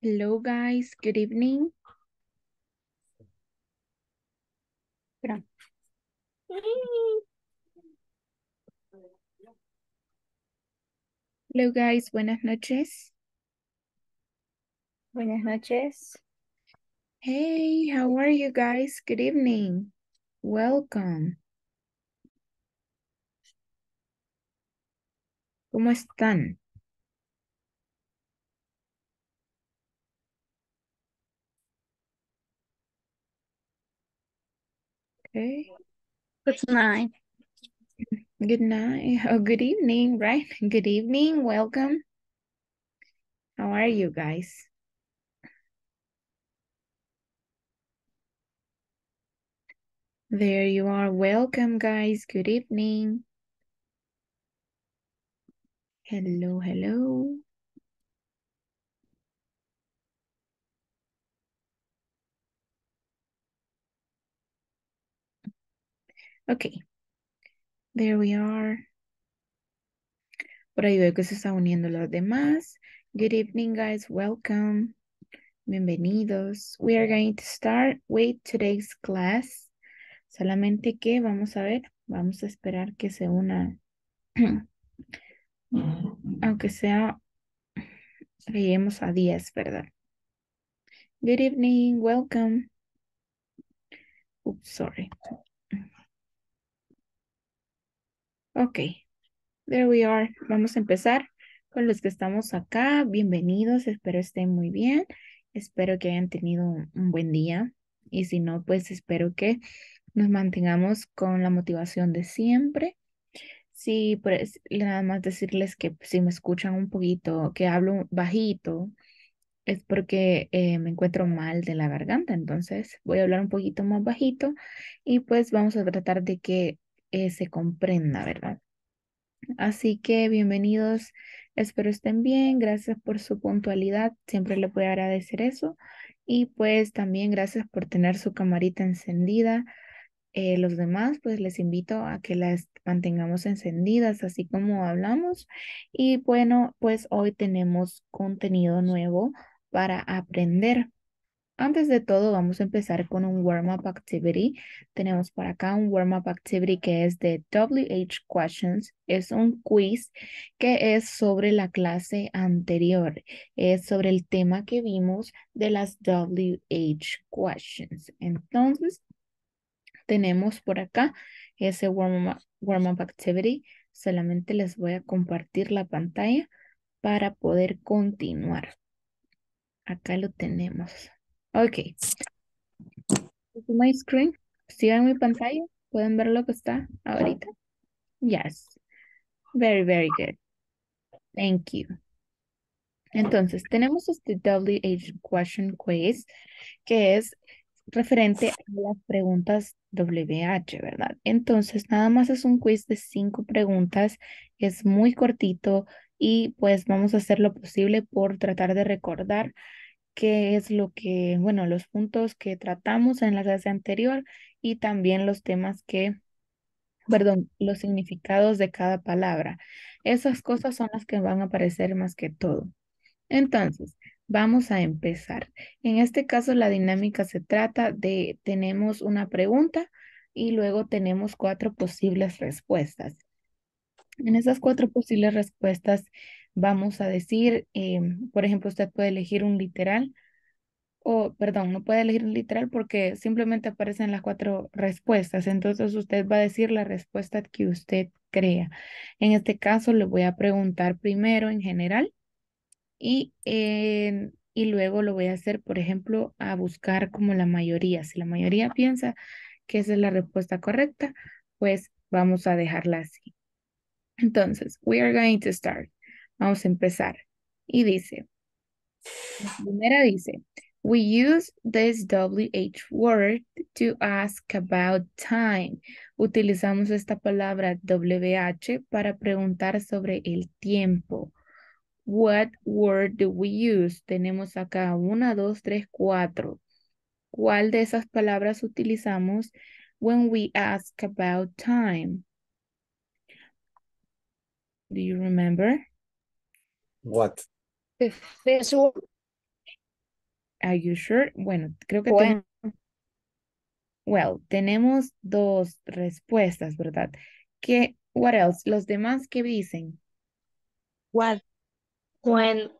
Hello guys, good evening. Hello guys, buenas noches. Buenas noches. Hey, how are you guys? Good evening. Welcome. ¿Cómo están? Okay. Good night. Good night. Oh, good evening, right? Good evening. Welcome. How are you guys? There you are. Welcome, guys. Good evening. Hello, hello. Ok. There we are. Por ahí veo que se está uniendo los demás. Good evening, guys. Welcome. Bienvenidos. We are going to start with today's class. Solamente que vamos a ver, vamos a esperar que se una, aunque sea, lleguemos a 10, ¿verdad? Good evening, welcome. Oops, sorry. Ok, there we are. Vamos a empezar con los que estamos acá. Bienvenidos, espero estén muy bien. Espero que hayan tenido un buen día. Y si no, pues espero que nos mantengamos con la motivación de siempre. Sí, pues nada más decirles que si me escuchan un poquito, que hablo bajito, es porque eh, me encuentro mal de la garganta. Entonces voy a hablar un poquito más bajito y pues vamos a tratar de que eh, se comprenda, ¿verdad? Así que bienvenidos, espero estén bien, gracias por su puntualidad, siempre le voy agradecer eso y pues también gracias por tener su camarita encendida. Eh, los demás pues les invito a que las mantengamos encendidas así como hablamos y bueno pues hoy tenemos contenido nuevo para aprender. Antes de todo, vamos a empezar con un warm-up activity. Tenemos por acá un warm-up activity que es de WH Questions. Es un quiz que es sobre la clase anterior. Es sobre el tema que vimos de las WH Questions. Entonces, tenemos por acá ese warm-up warm up activity. Solamente les voy a compartir la pantalla para poder continuar. Acá lo tenemos. Ok. My screen. ven mi pantalla? ¿Pueden ver lo que está ahorita? Yes. Very, very good. Thank you. Entonces, tenemos este WH Question Quiz, que es referente a las preguntas WH, ¿verdad? Entonces, nada más es un quiz de cinco preguntas, es muy cortito y pues vamos a hacer lo posible por tratar de recordar qué es lo que, bueno, los puntos que tratamos en la clase anterior y también los temas que, perdón, los significados de cada palabra. Esas cosas son las que van a aparecer más que todo. Entonces, vamos a empezar. En este caso, la dinámica se trata de, tenemos una pregunta y luego tenemos cuatro posibles respuestas. En esas cuatro posibles respuestas, Vamos a decir, em, por ejemplo, usted puede elegir un literal, o perdón, no puede elegir un literal porque simplemente aparecen las cuatro respuestas. Entonces usted va a decir la respuesta que usted crea. En este caso, le voy a preguntar primero en general y, y luego lo voy a hacer, por ejemplo, a buscar como la mayoría. Si la mayoría piensa que esa es la respuesta correcta, pues vamos a dejarla así. Entonces, we are going to start. Vamos a empezar. Y dice, primera dice, we use this WH word to ask about time. Utilizamos esta palabra WH para preguntar sobre el tiempo. What word do we use? Tenemos acá una, dos, tres, cuatro. ¿Cuál de esas palabras utilizamos when we ask about time? Do you remember? What? Are you sure? Bueno, creo que Well, tenemos dos respuestas, ¿verdad? ¿Qué, what else? Los demás, ¿qué dicen? What. When.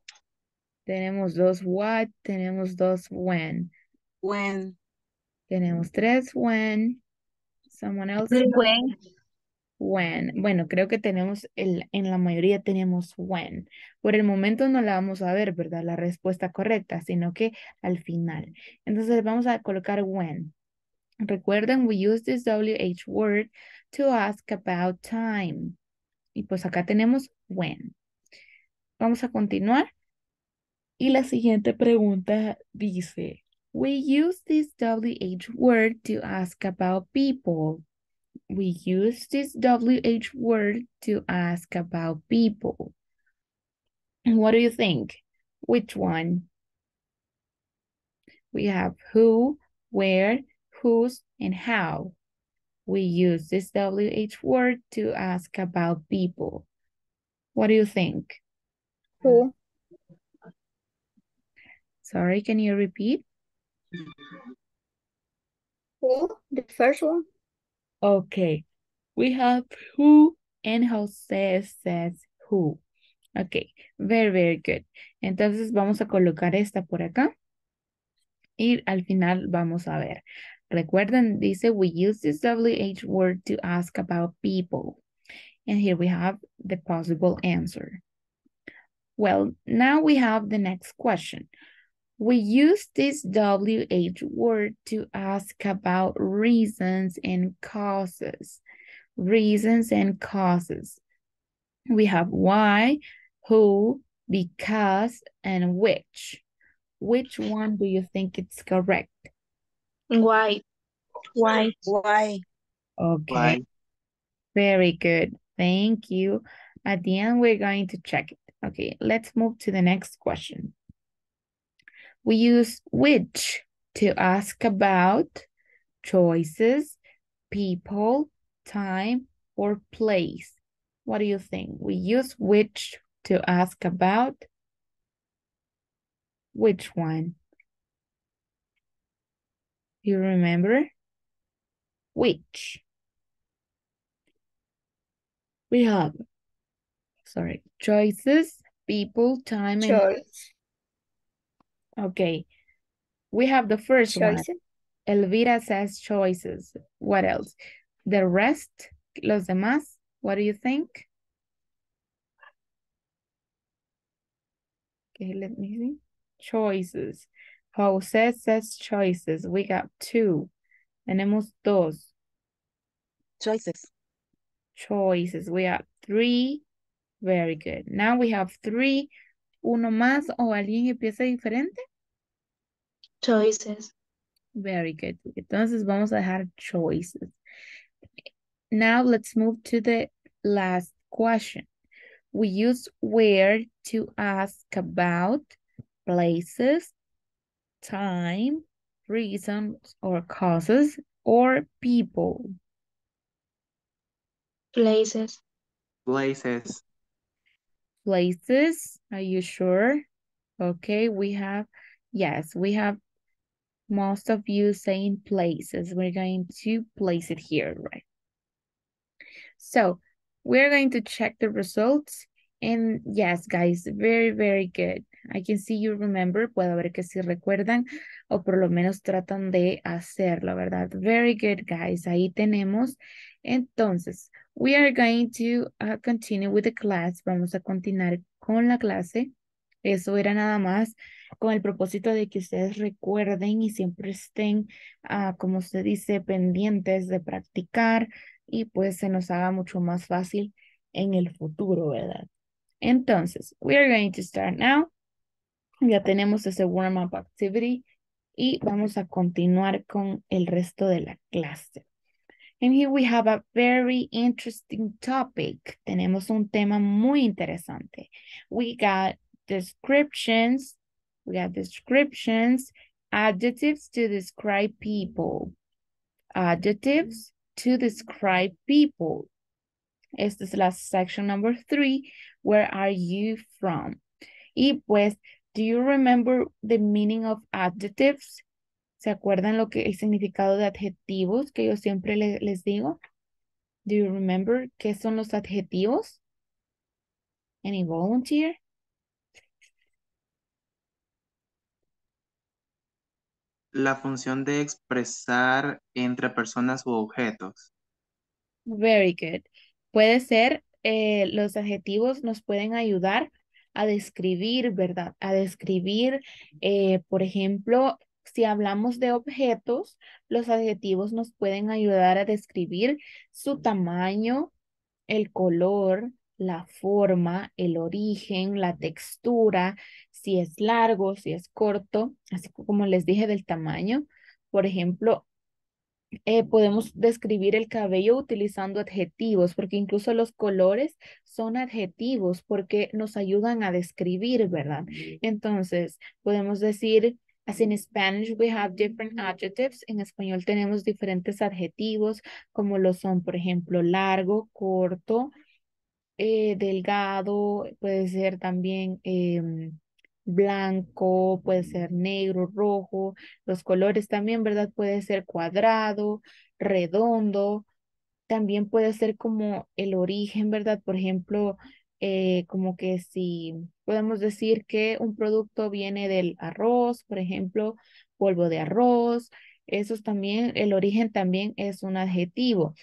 Tenemos dos what, tenemos dos when. When. Tenemos tres when. Someone else. When when. Bueno, creo que tenemos, el, en la mayoría tenemos when. Por el momento no la vamos a ver, ¿verdad? La respuesta correcta, sino que al final. Entonces vamos a colocar when. Recuerden, we use this WH word to ask about time. Y pues acá tenemos when. Vamos a continuar. Y la siguiente pregunta dice, we use this WH word to ask about people. we use this WH word to ask about people. What do you think? Which one? We have who, where, whose, and how. We use this WH word to ask about people. What do you think? Who. Sorry, can you repeat? Who, the first one. Okay, we have who and José says who. Ok, very, very good. Entonces vamos a colocar esta por acá. Y al final vamos a ver. Recuerden, dice, we use this WH word to ask about people. And here we have the possible answer. Well, now we have the next question. We use this WH word to ask about reasons and causes. Reasons and causes. We have why, who, because, and which. Which one do you think it's correct? Why. Why. Why. Okay. Why? Very good. Thank you. At the end, we're going to check it. Okay, let's move to the next question. We use which to ask about choices, people, time, or place. What do you think? We use which to ask about which one? You remember? Which? We have, sorry, choices, people, time, Choice. Okay. We have the first choices. one. Elvira says choices. What else? The rest, los demás. What do you think? Okay, let me see. Choices. Jose says choices. We got two. Tenemos dos. Choices. Choices. We have three. Very good. Now we have three uno más o alguien empieza diferente? Choices. Very good. Entonces vamos a dejar choices. Now let's move to the last question. We use where to ask about places, time, reasons or causes, or people. Places. Places. places. Are you sure? Okay, we have, yes, we have most of you saying places. We're going to place it here, right? So we're going to check the results. And yes, guys, very, very good. I can see you remember, puedo ver que si recuerdan o por lo menos tratan de hacerlo, ¿verdad? Very good, guys. Ahí tenemos. Entonces, We are going to uh, continue with the class. Vamos a continuar con la clase. Eso era nada más con el propósito de que ustedes recuerden y siempre estén, ah, como se dice, pendientes de practicar y pues se nos haga mucho más fácil en el futuro, ¿verdad? Entonces, we are going to start now. Ya tenemos ese warm-up activity y vamos a continuar con el resto de la clase. And here we have a very interesting topic. Tenemos un tema muy interesante. We got descriptions. We got descriptions, adjectives to describe people. Adjectives to describe people. Esta es la section number three. Where are you from? Y pues, do you remember the meaning of adjectives? ¿Se acuerdan lo que el significado de adjetivos que yo siempre les digo? Do you remember qué son los adjetivos? Any volunteer? La función de expresar entre personas u objetos. Very good. Puede ser, eh, los adjetivos nos pueden ayudar a describir, ¿verdad? A describir, eh, por ejemplo, si hablamos de objetos, los adjetivos nos pueden ayudar a describir su tamaño, el color, la forma, el origen, la textura, si es largo, si es corto, así como les dije del tamaño. Por ejemplo, eh, podemos describir el cabello utilizando adjetivos, porque incluso los colores son adjetivos porque nos ayudan a describir, ¿verdad? Entonces, podemos decir As in Spanish we have different adjectives. En español tenemos diferentes adjetivos como lo son, por ejemplo, largo, corto, eh, delgado, puede ser también em, blanco, puede ser negro, rojo. Los colores también, ¿verdad? Puede ser cuadrado, redondo. También puede ser como el origen, ¿verdad? Por ejemplo, eh, como que si Podemos decir que un producto viene del arroz, por ejemplo, polvo de arroz. Eso también, el origen también es un adjetivo.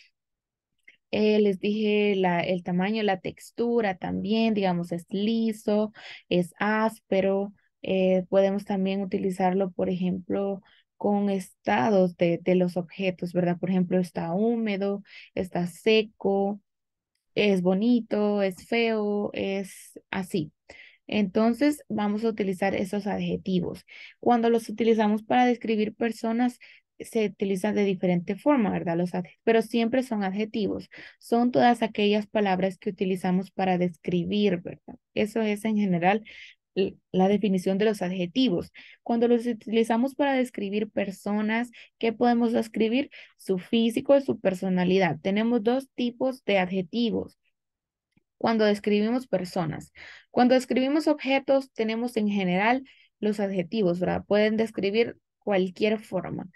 Eh, les dije la, el tamaño, la textura también, digamos, es liso, es áspero. Eh, podemos también utilizarlo, por ejemplo, con estados de, de, los objetos, ¿verdad? Por ejemplo, está húmedo, está seco, es bonito, es feo, es así. Entonces, vamos a utilizar esos adjetivos. Cuando los utilizamos para describir personas, se utilizan de diferente forma, ¿verdad? Los pero siempre son adjetivos. Son todas aquellas palabras que utilizamos para describir, ¿verdad? Eso es en general la definición de los adjetivos. Cuando los utilizamos para describir personas, ¿qué podemos describir? Su físico, y su personalidad. Tenemos dos tipos de adjetivos cuando describimos personas. Cuando describimos objetos, tenemos en general los adjetivos, ¿verdad? Pueden describir cualquier forma.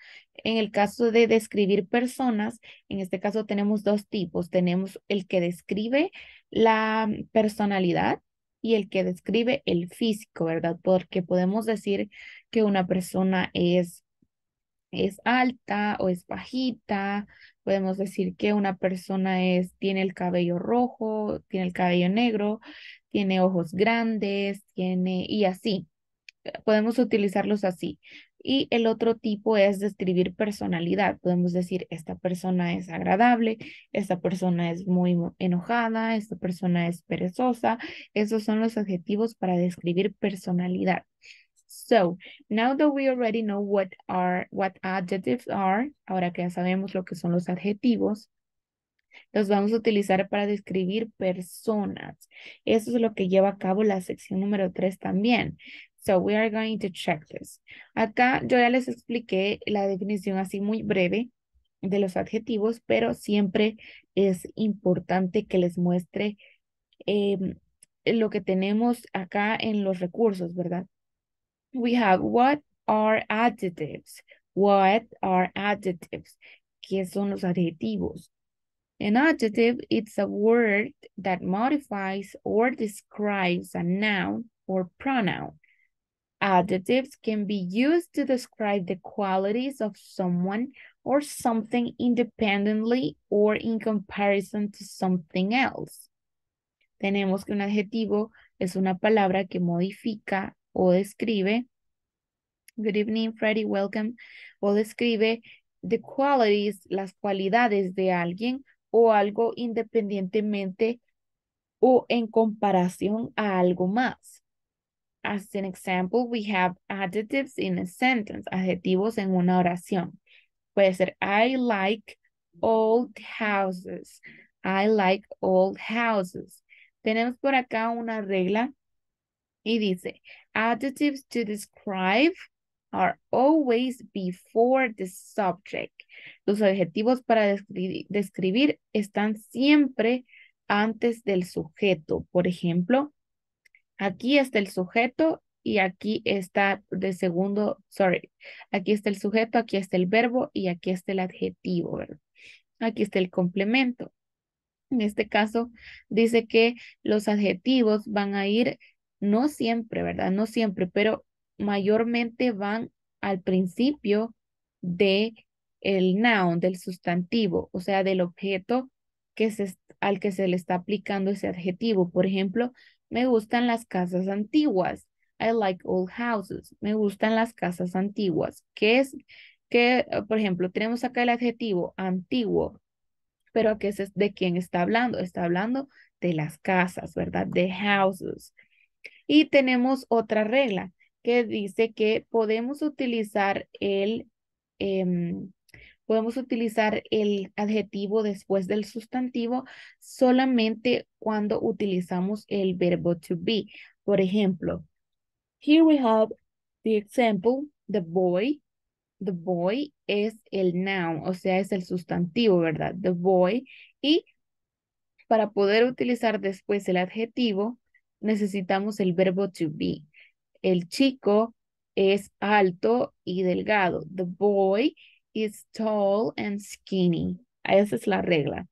En el caso de describir personas, en este caso tenemos dos tipos. Tenemos el que describe la mm, personalidad y el que describe el físico, ¿verdad? Porque podemos decir que una persona es, es alta o es bajita podemos decir que una persona es, tiene el cabello rojo, tiene el cabello negro, tiene ojos grandes, tiene, y así. Podemos utilizarlos así. Y el otro tipo es describir personalidad. Podemos decir, esta persona es agradable, esta persona es muy enojada, esta persona es perezosa. Esos son los adjetivos para describir personalidad. So, now that we already know what are what adjectives are, ahora que ya sabemos lo que son los adjetivos, los vamos a utilizar para describir personas. Eso es lo que lleva a cabo la sección número 3 también. So we are going to check this. Acá yo ya les expliqué la definición así muy breve de los adjetivos, pero siempre es importante que les muestre em, lo que tenemos acá en los recursos, ¿verdad? we have what are adjectives? What are adjectives? ¿Qué son los adjetivos? An adjective is a word that modifies or describes a noun or pronoun. Adjectives can be used to describe the qualities of someone or something independently or in comparison to something else. Tenemos que un adjetivo es una palabra que modifica o describe, good evening Freddy, welcome, o describe the qualities, las cualidades de alguien o algo independientemente o en comparación a algo más. As an example, we have adjectives in a sentence, adjetivos en una oración. Puede ser, I like old houses. I like old houses. Tenemos por acá una regla y dice, adjectives to describe are always before the subject. Los adjetivos para describir están siempre antes del sujeto. Por ejemplo, aquí está el sujeto y aquí está de segundo, sorry, aquí está el sujeto, aquí está el verbo y aquí está el adjetivo, Aquí está el complemento. En este caso, dice que los adjetivos van a ir no siempre, ¿verdad? No siempre, pero mayormente van al principio de el noun, del sustantivo, o sea, del objeto que al que se le está aplicando ese adjetivo. Por ejemplo, me gustan las casas antiguas. I like old houses. Me gustan las casas antiguas. ¿Qué es? Que, por ejemplo, tenemos acá el adjetivo antiguo, pero ¿qué es de quién está hablando? Está hablando de las casas, ¿verdad? De houses. Y tenemos otra regla que dice que podemos utilizar el, em, podemos utilizar el adjetivo después del sustantivo solamente cuando utilizamos el verbo to be. Por ejemplo, here we have the example, the boy. The boy es el noun, o sea, es el sustantivo, ¿verdad? The boy. Y para poder utilizar después el adjetivo, necesitamos el verbo to be. El chico es alto y delgado. The boy is tall and skinny. Ah, esa es la regla.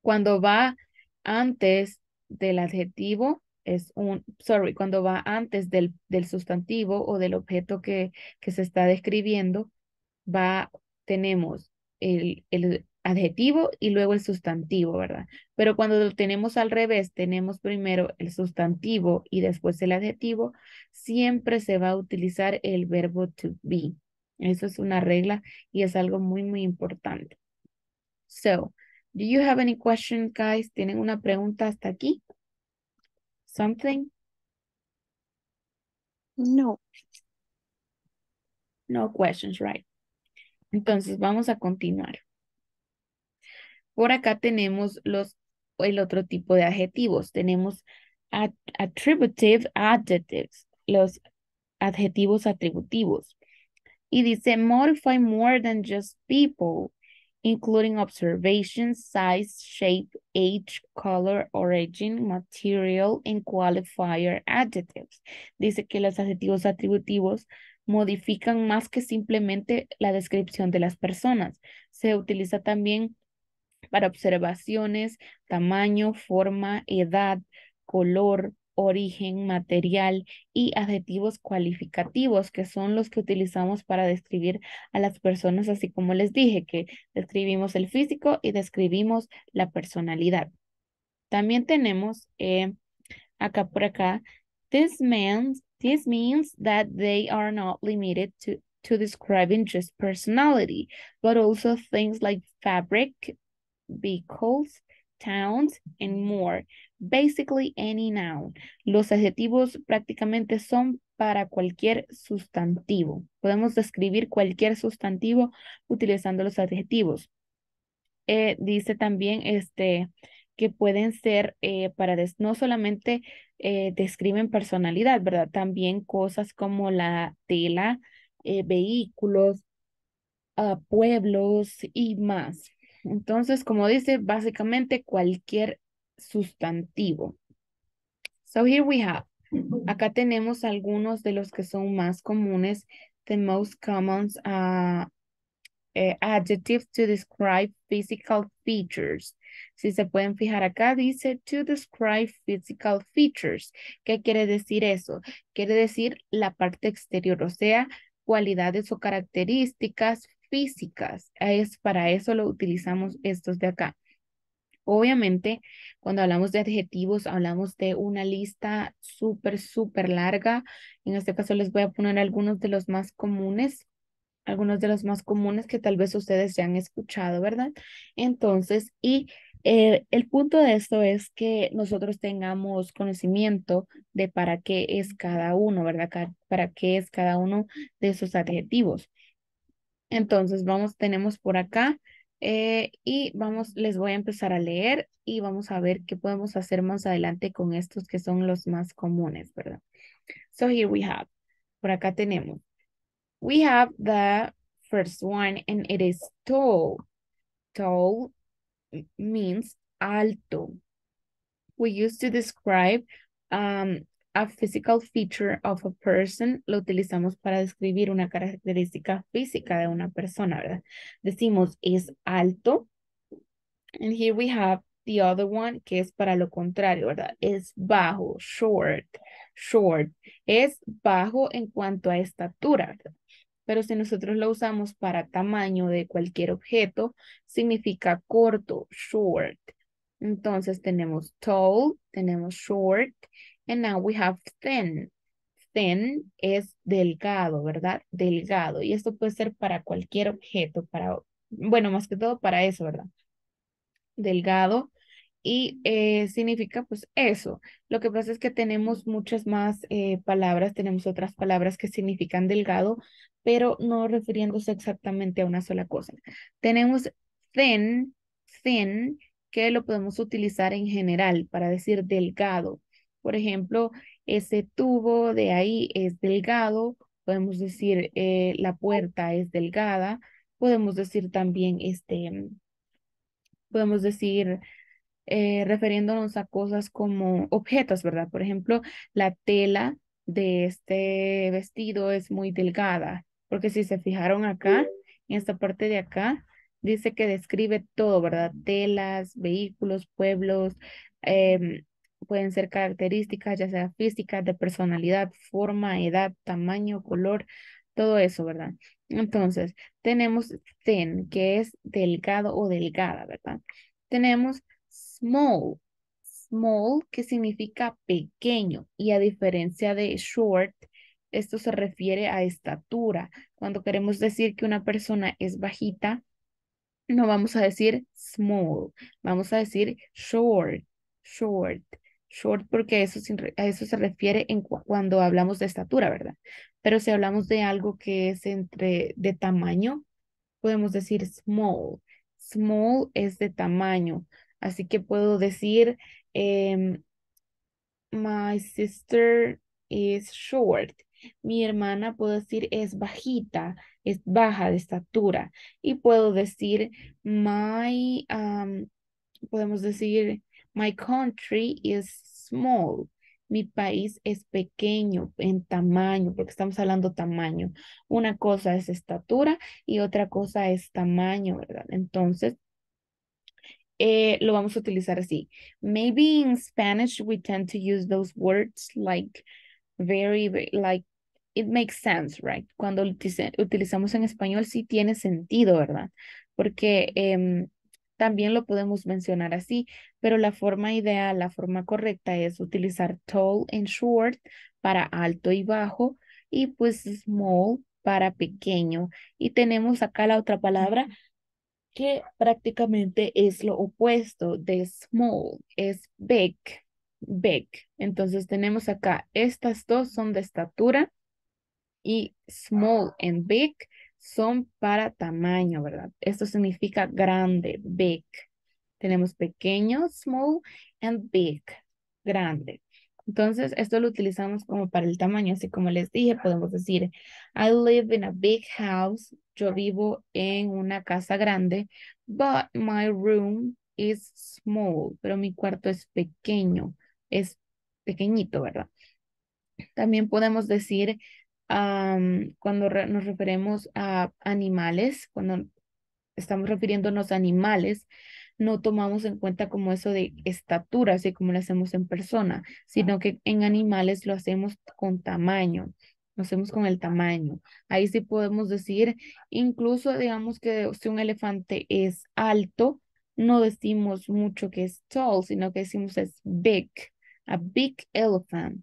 Cuando va antes del adjetivo, es un, sorry, cuando va antes del, del sustantivo o del objeto que, que se está describiendo, va, tenemos el, el, adjetivo y luego el sustantivo, ¿verdad? Pero cuando lo tenemos al revés, tenemos primero el sustantivo y después el adjetivo, siempre se va a utilizar el verbo to be. Eso es una regla y es algo muy, muy importante. So, do you have any question, guys? ¿Tienen una pregunta hasta aquí? Something? No. No questions, right? Entonces, vamos a continuar. Por acá tenemos los, el otro tipo de adjetivos. Tenemos attributive adjectives, los adjetivos atributivos. Y dice, modify more than just people, including observation, size, shape, age, color, origin, material, and qualifier adjectives. Dice que los adjetivos atributivos modifican más que simplemente la descripción de las personas. Se utiliza también para observaciones, tamaño, forma, edad, color, origen, material y adjetivos cualificativos, que son los que utilizamos para describir a las personas, así como les dije, que describimos el físico y describimos la personalidad. También tenemos eh, acá por acá, this means, this means that they are not limited to, to describing just personality, but also things like fabric, vehicles, towns, and more. Basically any noun. Los adjetivos prácticamente son para cualquier sustantivo. Podemos describir cualquier sustantivo utilizando los adjetivos. Eh, dice también este, que pueden ser eh, para, no solamente eh, describen personalidad, ¿verdad? También cosas como la tela, vehículos, ah, pueblos y más. Entonces, como dice, básicamente cualquier sustantivo. So here we have. Acá tenemos algunos de los que son más comunes. The most common uh, ah, eh, adjectives to describe physical features. Si se pueden fijar acá, dice to describe physical features. ¿Qué quiere decir eso? Quiere decir la parte exterior, o sea, cualidades o características físicas. Es para eso lo utilizamos estos de acá. Obviamente, cuando hablamos de adjetivos, hablamos de una lista súper, súper larga. En este caso les voy a poner algunos de los más comunes, algunos de los más comunes que tal vez ustedes ya han escuchado, ¿verdad? Entonces, y eh, el punto de esto es que nosotros tengamos conocimiento de para qué es cada uno, ¿verdad? Para qué es cada uno de esos adjetivos. Entonces, vamos, tenemos por acá eh, y vamos, les voy a empezar a leer y vamos a ver qué podemos hacer más adelante con estos que son los más comunes, ¿verdad? So here we have, por acá tenemos. We have the first one and it is tall. Tall means alto. We used to describe um, a physical feature of a person lo utilizamos para describir una característica física de una persona, ¿verdad? Decimos es alto. And here we have the other one que es para lo contrario, ¿verdad? Es bajo, short, short. Es bajo en cuanto a estatura, ¿verdad? Pero si nosotros lo usamos para tamaño de cualquier objeto, significa corto, short. Entonces tenemos tall, tenemos short And now we have thin. Thin es delgado, ¿verdad? Delgado. Y esto puede ser para cualquier objeto, para, bueno, más que todo para eso, ¿verdad? Delgado. Y eh, significa pues eso. Lo que pasa es que tenemos muchas más eh, palabras, tenemos otras palabras que significan delgado, pero no refiriéndose exactamente a una sola cosa. Tenemos thin, thin, que lo podemos utilizar en general para decir delgado. Por ejemplo, ese tubo de ahí es delgado, podemos decir eh, la puerta es delgada, podemos decir también este, podemos decir eh, refiriéndonos a cosas como objetos, ¿verdad? Por ejemplo, la tela de este vestido es muy delgada, porque si se fijaron acá, en esta parte de acá, dice que describe todo, ¿verdad? Telas, vehículos, pueblos, em, pueden ser características, ya sea físicas, de personalidad, forma, edad, tamaño, color, todo eso, ¿verdad? Entonces, tenemos thin, que es delgado o delgada, ¿verdad? Tenemos small, small, que significa pequeño, y a diferencia de short, esto se refiere a estatura. Cuando queremos decir que una persona es bajita, no vamos a decir small, vamos a decir short, short. Short porque eso, a eso se refiere en cuando hablamos de estatura, ¿verdad? Pero si hablamos de algo que es entre de tamaño, podemos decir small. Small es de tamaño. Así que puedo decir, em, my sister is short. Mi hermana puedo decir es bajita, es baja de estatura. Y puedo decir, my, podemos decir, My country is small. Mi país es pequeño en tamaño, porque estamos hablando tamaño. Una cosa es estatura y otra cosa es tamaño, ¿verdad? Entonces, eh, lo vamos a utilizar así. Maybe in Spanish we tend to use those words like very, like it makes sense, right? Cuando utilizamos en español sí tiene sentido, ¿verdad? Porque em, también lo podemos mencionar así pero la forma ideal, la forma correcta es utilizar tall and short para alto y bajo y pues small para pequeño. Y tenemos acá la otra palabra que prácticamente es lo opuesto de small, es big, big. Entonces tenemos acá, estas dos son de estatura y small ah. and big son para tamaño, ¿verdad? Esto significa grande, big. Tenemos pequeño, small, and big, grande. Entonces, esto lo utilizamos como para el tamaño, así como les dije, podemos decir, I live in a big house, yo vivo en una casa grande, but my room is small, pero mi cuarto es pequeño, es pequeñito, ¿verdad? También podemos decir, um, cuando nos referimos a animales, cuando estamos refiriéndonos a animales, no tomamos en cuenta como eso de estatura, así como lo hacemos en persona, sino que en animales lo hacemos con tamaño, lo hacemos con el tamaño. Ahí sí podemos decir, incluso digamos que si un elefante es alto, no decimos mucho que es tall, sino que decimos es big, a big elephant,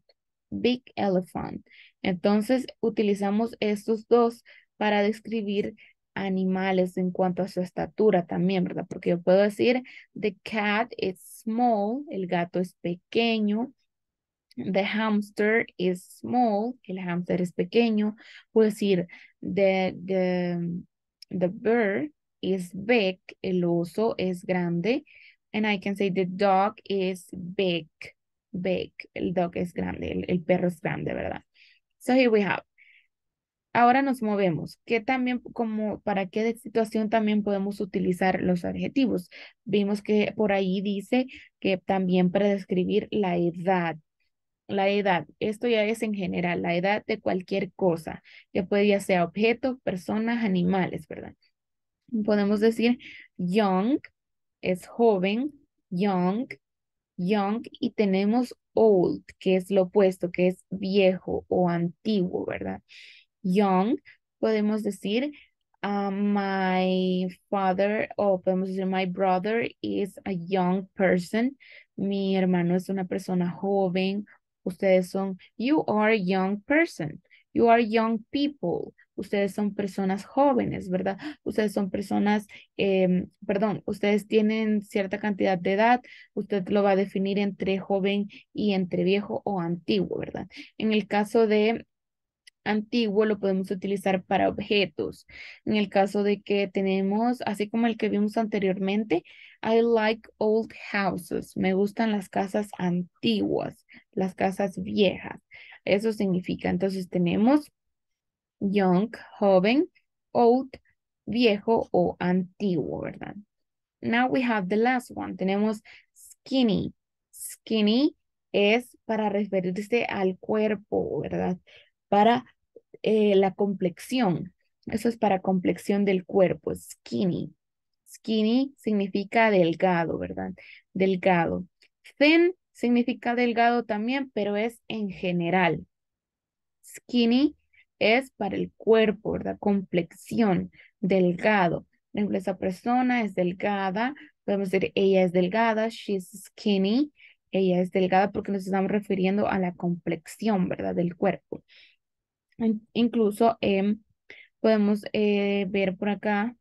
big elephant. Entonces utilizamos estos dos para describir animales en cuanto a su estatura también, ¿verdad? Porque yo puedo decir, the cat is small, el gato es pequeño, the hamster is small, el hamster es pequeño, puedo decir, the, the, the bird is big, el oso es grande, and I can say the dog is big, big, el dog es grande, el, el perro es grande, ¿verdad? So here we have Ahora nos movemos. ¿Qué también, como para qué situación también podemos utilizar los adjetivos? Vimos que por ahí dice que también para describir la edad. La edad, esto ya es en general, la edad de cualquier cosa, que puede ya sea objeto, personas, animales, ¿verdad? Podemos decir young, es joven, young, young, y tenemos old, que es lo opuesto, que es viejo o antiguo, ¿verdad? young, podemos decir ah, my father o podemos decir my brother is a young person. Mi hermano es una persona joven. Ustedes son, you are young person. You are young people. Ustedes son personas jóvenes, ¿verdad? Ustedes son personas, em, perdón, ustedes tienen cierta cantidad de edad. Usted lo va a definir entre joven y entre viejo o antiguo, ¿verdad? En el caso de antiguo lo podemos utilizar para objetos. En el caso de que tenemos, así como el que vimos anteriormente, I like old houses. Me gustan las casas antiguas, las casas viejas. Eso significa. Entonces tenemos young, joven, old, viejo o antiguo, ¿verdad? Now we have the last one. Tenemos skinny. Skinny es para referirse al cuerpo, ¿verdad? Para eh, la complexión. Eso es para complexión del cuerpo, skinny. Skinny significa delgado, ¿verdad? Delgado. Thin significa delgado también, pero es en general. Skinny es para el cuerpo, ¿verdad? Complexión, delgado. Por ejemplo, esa persona es delgada. Podemos decir, ella es delgada, she's skinny. Ella es delgada porque nos estamos refiriendo a la complexión, ¿verdad? Del cuerpo. Incluso em, podemos eh, ver por acá,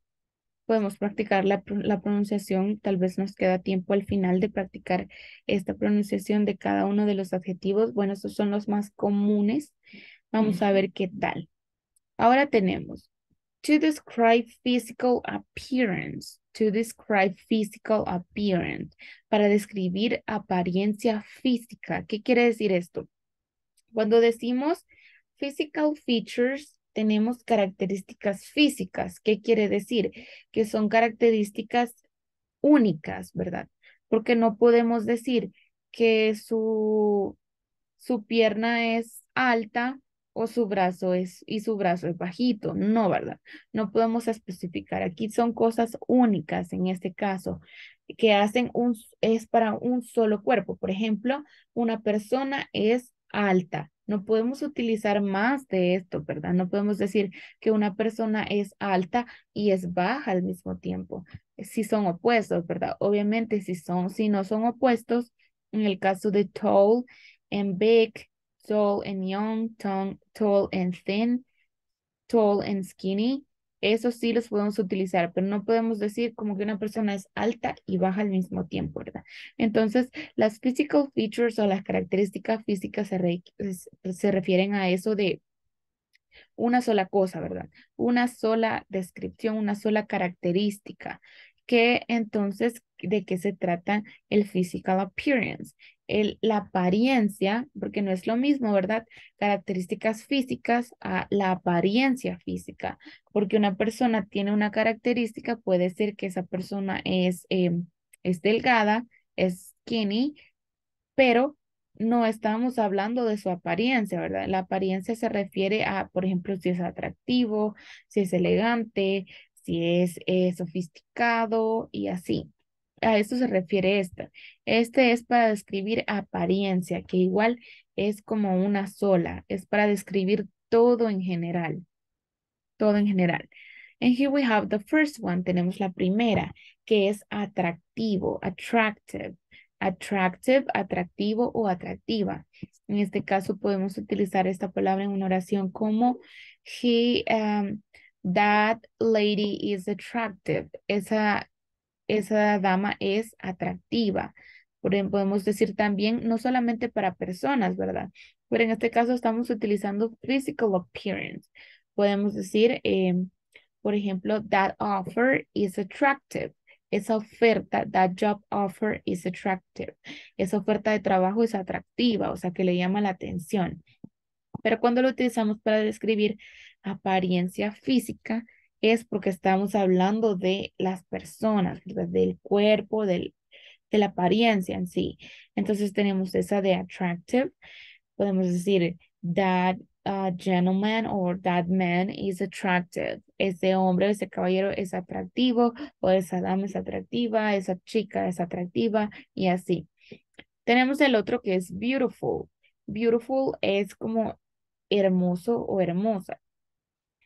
podemos practicar la, la, pronunciación, tal vez nos queda tiempo al final de practicar esta pronunciación de cada uno de los adjetivos. Bueno, estos son los más comunes. Vamos a ver qué tal. Ahora tenemos to describe physical appearance. To describe physical appearance. Para describir apariencia física. ¿Qué quiere decir esto? Cuando decimos Physical features tenemos características físicas. ¿Qué quiere decir? Que son características únicas, ¿verdad? Porque no podemos decir que su, su pierna es alta o su brazo es y su brazo es bajito, no, ¿verdad? No podemos especificar. Aquí son cosas únicas en este caso que hacen un es para un solo cuerpo. Por ejemplo, una persona es alta, no podemos utilizar más de esto, ¿verdad? No podemos decir que una persona es alta y es baja al mismo tiempo, eh, si son opuestos, ¿verdad? Obviamente, si, son, si no son opuestos, en el caso de tall and big, tall and young, tall, tall and thin, tall and skinny, eso sí los podemos utilizar, pero no podemos decir como que una persona es alta y baja al mismo tiempo, ¿verdad? Entonces, las physical features o las características físicas se, pues, refieren a eso de una sola cosa, ¿verdad? Una sola descripción, una sola característica ¿Qué entonces de qué se trata el physical appearance la apariencia, porque no es lo mismo, ¿verdad? Características físicas a la apariencia física, porque una persona tiene una característica, puede ser que esa persona es, em, es delgada, es skinny, pero no estamos hablando de su apariencia, ¿verdad? La apariencia se refiere a, por ejemplo, si es atractivo, si es elegante, si es eh, sofisticado y así a esto se refiere esta. Este es para describir apariencia, que igual es como una sola, es para describir todo en general. Todo en general. And here we have the first one, tenemos la primera, que es atractivo, attractive. Attractive, atractivo o atractiva. En este caso podemos utilizar esta palabra en una oración como he, um, that lady is attractive. Esa esa dama es atractiva. Em, podemos decir también, no solamente para personas, ¿verdad? Pero en este caso estamos utilizando physical appearance. Podemos decir, em, por ejemplo, that offer is attractive. Esa oferta, that job offer is attractive. Esa oferta de trabajo es atractiva, o sea, que le llama la atención. Pero cuando lo utilizamos para describir apariencia física, es porque estamos hablando de las personas, del cuerpo, del, de la apariencia en sí. Entonces tenemos esa de attractive. Podemos decir, that uh, gentleman or that man is attractive. Ese hombre, ese caballero es atractivo o esa dama es atractiva, esa chica es atractiva y así. Tenemos el otro que es beautiful. Beautiful es como hermoso o hermosa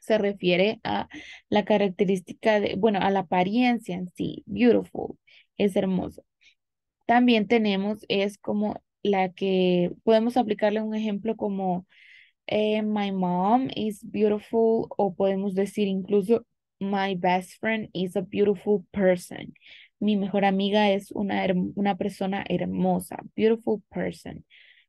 se refiere a la característica de, bueno, a la apariencia en sí, beautiful, es hermoso. También tenemos, es como la que podemos aplicarle un ejemplo como eh, my mom is beautiful o podemos decir incluso my best friend is a beautiful person. Mi mejor amiga es una, una persona hermosa, beautiful person.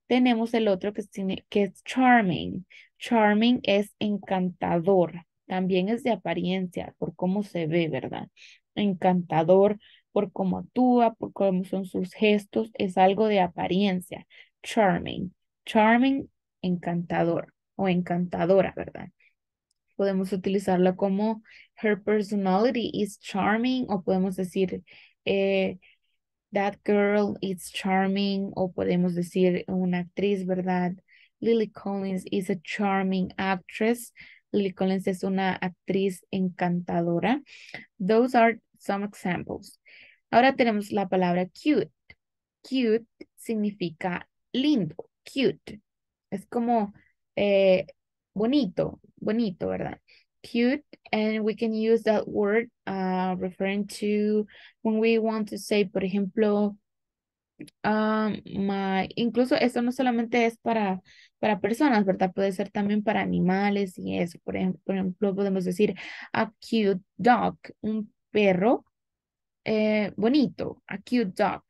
Tenemos el otro que, que es charming Charming es encantador, también es de apariencia, por cómo se ve, ¿verdad? Encantador por cómo actúa, por cómo son sus gestos, es algo de apariencia. Charming, charming, encantador o encantadora, ¿verdad? Podemos utilizarla como her personality is charming o podemos decir eh, that girl is charming o podemos decir una actriz, ¿verdad? Lily Collins is a charming actress. Lily Collins es una actriz encantadora. Those are some examples. Ahora tenemos la palabra cute. Cute significa lindo, cute. Es como eh, bonito, bonito, ¿verdad? Cute, and we can use that word uh, referring to when we want to say, por ejemplo, Ah, incluso eso no solamente es para, para personas, ¿verdad? Puede ser también para animales y eso. Por ejemplo, por ejemplo podemos decir a cute dog, un perro eh, bonito, a cute dog.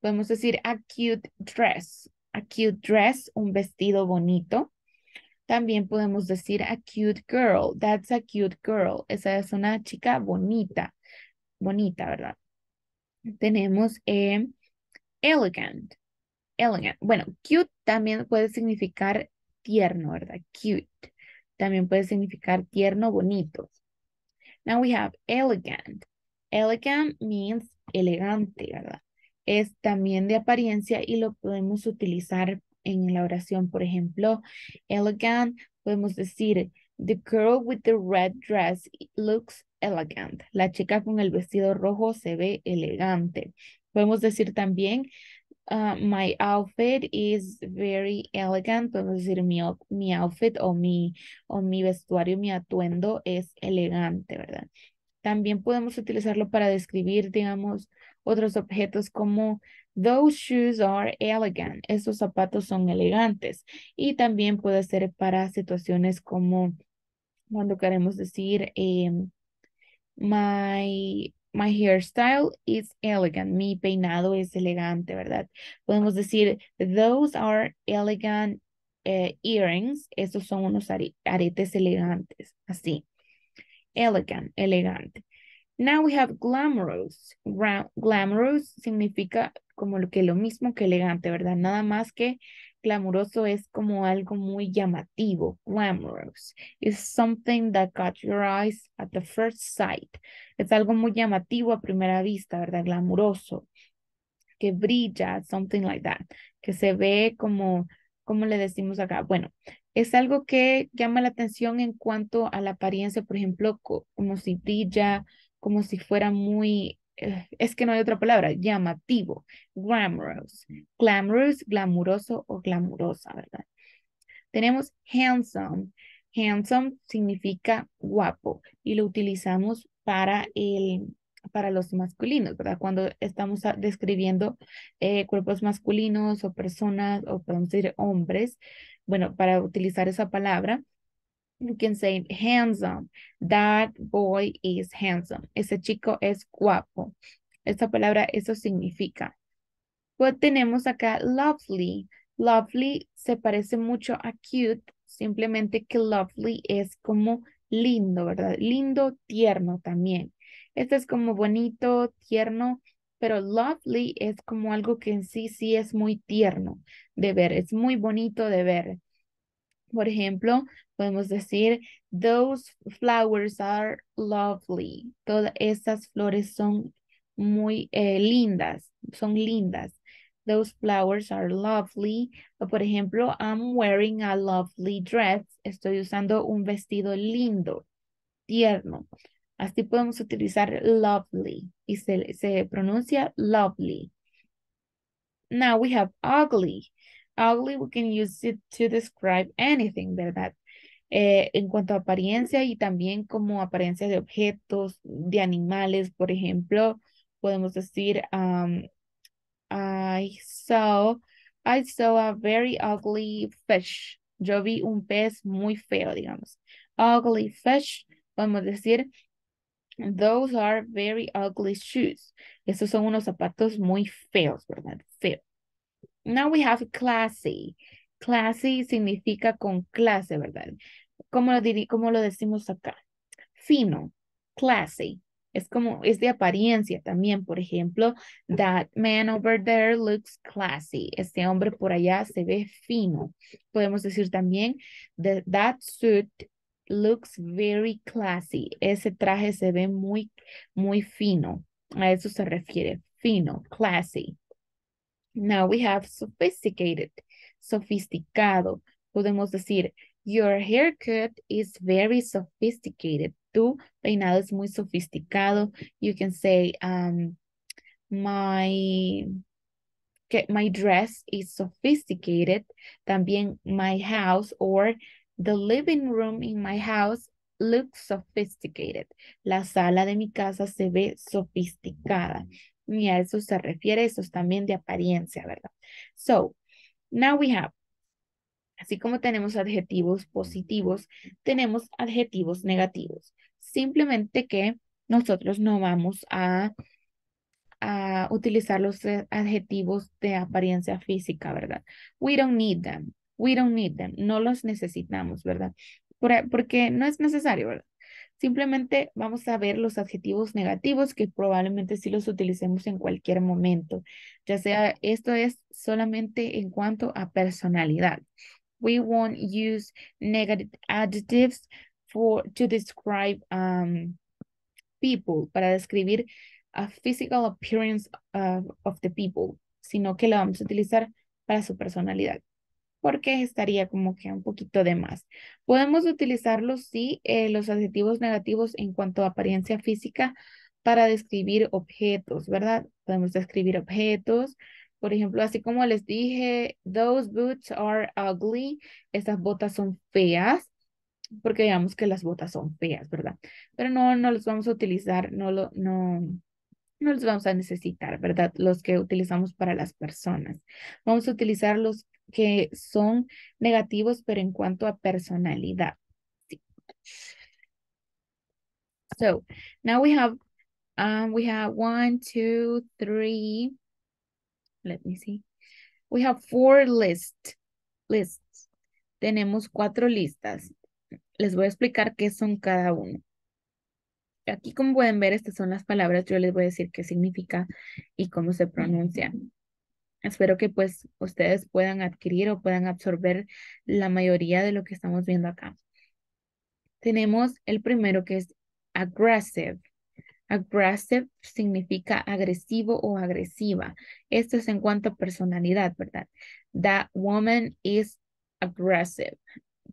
Podemos decir a cute dress, a cute dress, un vestido bonito. También podemos decir a cute girl, that's a cute girl. Esa es una chica bonita, bonita, ¿verdad? Tenemos... Eh, elegant. Elegant. Bueno, cute también puede significar tierno, ¿verdad? Cute. También puede significar tierno, bonito. Now we have elegant. Elegant means elegante, ¿verdad? Es también de apariencia y lo podemos utilizar en la oración. Por ejemplo, elegant, podemos decir, the girl with the red dress looks elegant. La chica con el vestido rojo se ve elegante. Podemos decir también, ah, my outfit is very elegant. Podemos decir mi, mi outfit o mi, o mi vestuario, mi atuendo es elegante, ¿verdad? También podemos utilizarlo para describir, digamos, otros objetos como those shoes are elegant. Esos zapatos son elegantes. Y también puede ser para situaciones como cuando queremos decir em, my My hairstyle is elegant. Mi peinado es elegante, ¿verdad? Podemos decir, those are elegant eh, earrings. Estos son unos aretes elegantes, así. Elegant, elegante. Now we have glamorous. Glamorous significa como lo que lo mismo que elegante, ¿verdad? Nada más que glamuroso es como algo muy llamativo, glamorous. It's something that caught your eyes at the first sight. Es algo muy llamativo a primera vista, ¿verdad? Glamuroso, que brilla, something like that, que se ve como, ¿cómo le decimos acá? Bueno, es algo que llama la atención en cuanto a la apariencia, por ejemplo, como si brilla, como si fuera muy eh, es que no hay otra palabra, llamativo, glamorous, mm. glamorous, glamuroso o glamurosa, ¿verdad? Tenemos handsome. Handsome significa guapo y lo utilizamos para, el, para los masculinos, ¿verdad? Cuando estamos describiendo eh, cuerpos masculinos o personas, o podemos decir hombres, bueno, para utilizar esa palabra, you can say handsome. That boy is handsome. Ese chico es guapo. Esta palabra, eso significa. Pues tenemos acá lovely. Lovely se parece mucho a cute, simplemente que lovely es como lindo, ¿verdad? Lindo, tierno también. Este es como bonito, tierno, pero lovely es como algo que en sí sí es muy tierno de ver, es muy bonito de ver. Por ejemplo, podemos decir, those flowers are lovely. Todas esas flores son muy eh, lindas, son lindas. Those flowers are lovely. por ejemplo, I'm wearing a lovely dress. Estoy usando un vestido lindo, tierno. Así podemos utilizar lovely y se, se pronuncia lovely. Now we have ugly. Ugly, we can use it to describe anything, ¿verdad? Eh, en cuanto a apariencia y también como apariencia de objetos, de animales, por ejemplo, podemos decir, um, I saw, I saw a very ugly fish. Yo vi un pez muy feo, digamos. Ugly fish, podemos decir, those are very ugly shoes. Estos son unos zapatos muy feos, ¿verdad? Feo. Now we have classy. Classy significa con clase, ¿verdad? ¿Cómo lo, lo decimos acá? Fino, classy. Es como, es de apariencia también, por ejemplo, that man over there looks classy. Este hombre por allá se ve fino. Podemos decir también, that, that suit looks very classy. Ese traje se ve muy, muy fino. A eso se refiere, fino, classy. Now we have sophisticated, sofisticado. Podemos decir, your haircut is very sophisticated. Tu peinado es muy sofisticado. You can say, um, my, my dress is sophisticated. También my house or the living room in my house looks sophisticated. La sala de mi casa se ve sofisticada. Y a eso se refiere, eso es también de apariencia, ¿verdad? So, now we have, así como tenemos adjetivos positivos, tenemos adjetivos negativos. Simplemente que nosotros no vamos a, a utilizar los eh, adjetivos de apariencia física, ¿verdad? We don't need them. We don't need them. No los necesitamos, ¿verdad? Porque no es necesario, ¿verdad? Simplemente vamos a ver los adjetivos negativos que probablemente sí los utilicemos en cualquier momento, ya sea esto es solamente en cuanto a personalidad. We won't use negative adjectives for to describe um, people, para describir a physical appearance of, of the people, sino que lo vamos a utilizar para su personalidad porque estaría como que un poquito de más. Podemos utilizarlos, sí, eh, los adjetivos negativos en cuanto a apariencia física para describir objetos, ¿verdad? Podemos describir objetos, por ejemplo, así como les dije, those boots are ugly, esas botas son feas, porque digamos que las botas son feas, ¿verdad? Pero no, no los vamos a utilizar, no, lo, no, no los vamos a necesitar, ¿verdad? Los que utilizamos para las personas. Vamos a utilizar los que son negativos, pero en cuanto a personalidad. So now we have um we have one, two, three. Let me see. We have four lists. Lists. Tenemos cuatro listas. Les voy a explicar qué son cada uno. Aquí, como pueden ver, estas son las palabras. Yo les voy a decir qué significa y cómo se pronuncian espero que pues ustedes puedan adquirir o puedan absorber la mayoría de lo que estamos viendo acá. Tenemos el primero que es aggressive. Aggressive significa agresivo o agresiva. Esto es en cuanto a personalidad, ¿verdad? That woman is aggressive.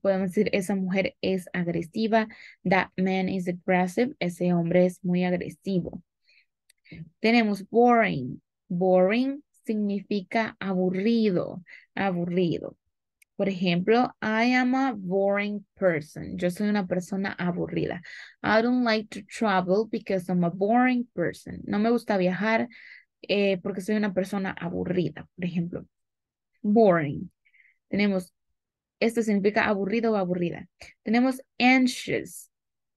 Podemos decir, esa mujer es agresiva. That man is aggressive. Ese hombre es muy agresivo. Tenemos boring. Boring significa aburrido, aburrido. Por ejemplo, I am a boring person. Yo soy una persona aburrida. I don't like to travel because I'm a boring person. No me gusta viajar eh, porque soy una persona aburrida, por ejemplo. Boring. Tenemos, esto significa aburrido o aburrida. Tenemos anxious.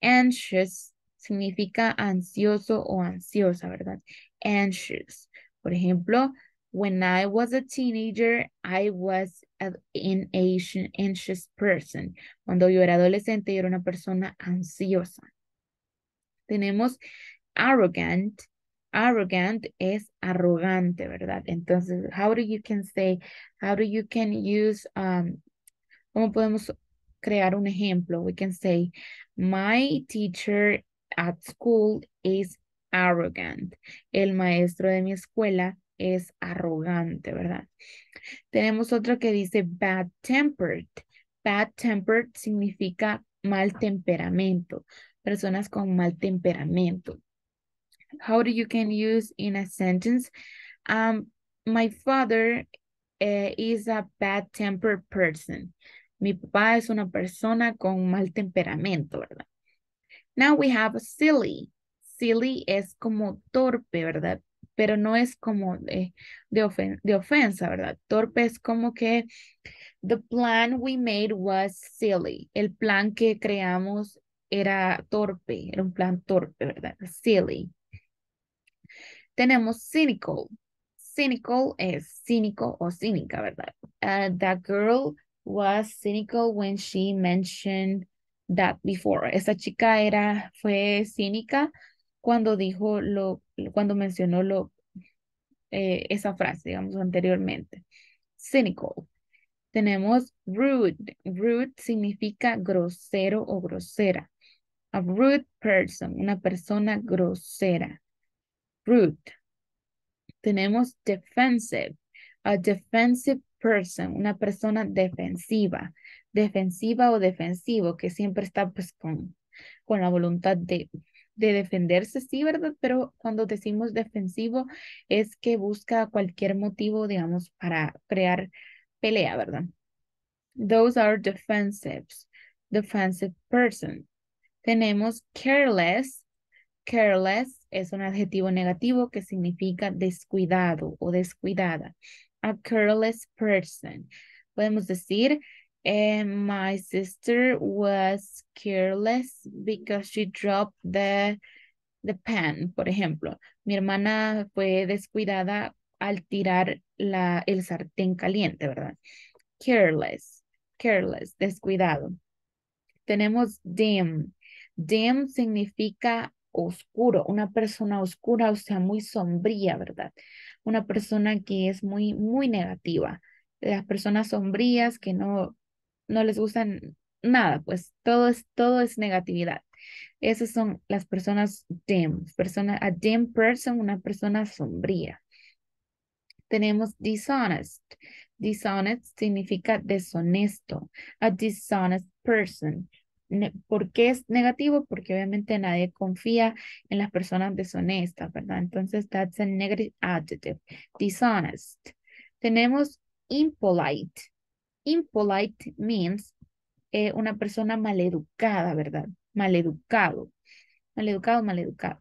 Anxious significa ansioso o ansiosa, ¿verdad? Anxious. Por ejemplo, When I was a teenager, I was an anxious person. Cuando yo era adolescente, yo era una persona ansiosa. Tenemos arrogant. Arrogant es arrogante, ¿verdad? Entonces, how do you can say, how do you can use, um, ¿cómo podemos crear un ejemplo? We can say, my teacher at school is arrogant. El maestro de mi escuela es arrogante, ¿verdad? Tenemos otro que dice bad tempered. Bad tempered significa mal temperamento, personas con mal temperamento. How do you can use in a sentence? Um, my father eh, is a bad tempered person. Mi papá es una persona con mal temperamento, ¿verdad? Now we have silly. Silly es como torpe, ¿verdad? pero no es como de, de, de ofensa, ¿verdad? Torpe es como que the plan we made was silly. El plan que creamos era torpe, era un plan torpe, ¿verdad? Silly. Tenemos cynical. Cynical es cínico o cínica, ¿verdad? Uh, that girl was cynical when she mentioned that before. Esa chica era, fue cínica cuando dijo lo, cuando mencionó lo, eh, esa frase, digamos, anteriormente. Cynical. Tenemos rude. Rude significa grosero o grosera. A rude person, una persona grosera. Rude. Tenemos defensive. A defensive person, una persona defensiva. Defensiva o defensivo, que siempre está pues con, con la voluntad de de defenderse, sí, ¿verdad? Pero cuando decimos defensivo es que busca cualquier motivo, digamos, para crear pelea, ¿verdad? Those are defensives, defensive person. Tenemos careless. Careless es un adjetivo negativo que significa descuidado o descuidada. A careless person. Podemos decir And my sister was careless because she dropped the, the por ejemplo. Mi hermana fue descuidada al tirar la, el sartén caliente, ¿verdad? Careless, careless, descuidado. Tenemos dim. Dim significa oscuro, una persona oscura, o sea, muy sombría, ¿verdad? Una persona que es muy, muy negativa. Las personas sombrías que no, no les gustan nada, pues todo es, todo es negatividad. Esas son las personas dim, a dim person, una persona sombría. Tenemos dishonest. Dishonest significa deshonesto. A dishonest person. ¿Por qué es negativo? Porque obviamente nadie confía en las personas deshonestas, ¿verdad? Entonces, that's a negative adjective. Dishonest. Tenemos impolite impolite means eh, una persona maleducada, ¿verdad? Maleducado. Maleducado, maleducado.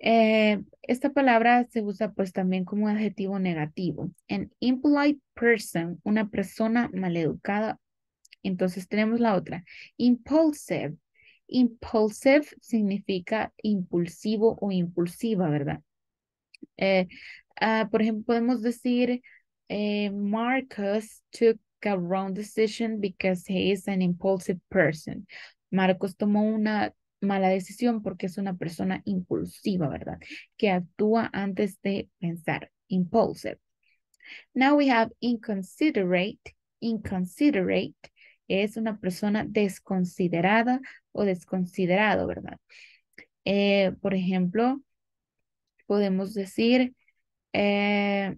Eh, esta palabra se usa pues también como adjetivo negativo. An impolite person, una persona maleducada. Entonces tenemos la otra. Impulsive. Impulsive significa impulsivo o impulsiva, ¿verdad? Eh, ah, por ejemplo, podemos decir, Marcus took a wrong decision because he is an impulsive person. Marcos tomó una mala decisión porque es una persona impulsiva, ¿verdad? Que actúa antes de pensar. Impulsive. Now we have inconsiderate. Inconsiderate es una persona desconsiderada o desconsiderado, ¿verdad? Eh, por ejemplo, podemos decir eh,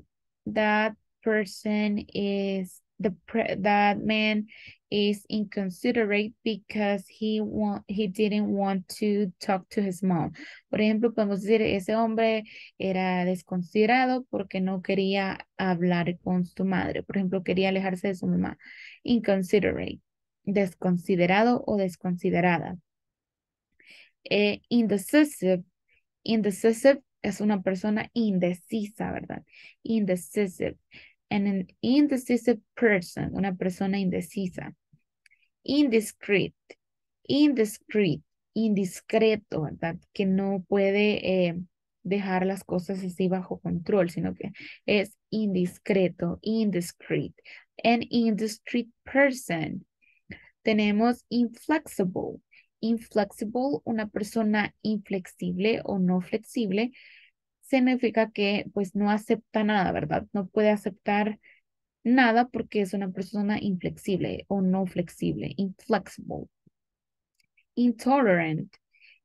that person is the that man is inconsiderate because he want, he didn't want to talk to his mom. Por ejemplo, podemos decir ese hombre era desconsiderado porque no quería hablar con su madre. Por ejemplo, quería alejarse de su mamá. Inconsiderate, desconsiderado o desconsiderada. Eh, indecisive, indecisive es una persona indecisa, ¿verdad? Indecisive an indecisive person, una persona indecisa. Indiscreet, indiscreet, indiscreto, ¿verdad? Que no puede eh, dejar las cosas así bajo control, sino que es indiscreto, indiscreet. An indiscreet person. Tenemos inflexible. Inflexible, una persona inflexible o no flexible, significa que pues no acepta nada, ¿verdad? No puede aceptar nada porque es una persona inflexible o no flexible, inflexible. Intolerant.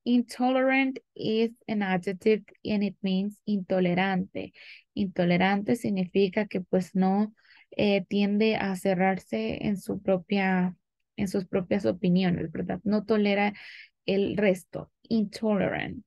Intolerant is an adjective and it means intolerante. Intolerante significa que pues no eh, tiende a cerrarse en su propia en sus propias opiniones, ¿verdad? No tolera el resto. Intolerant.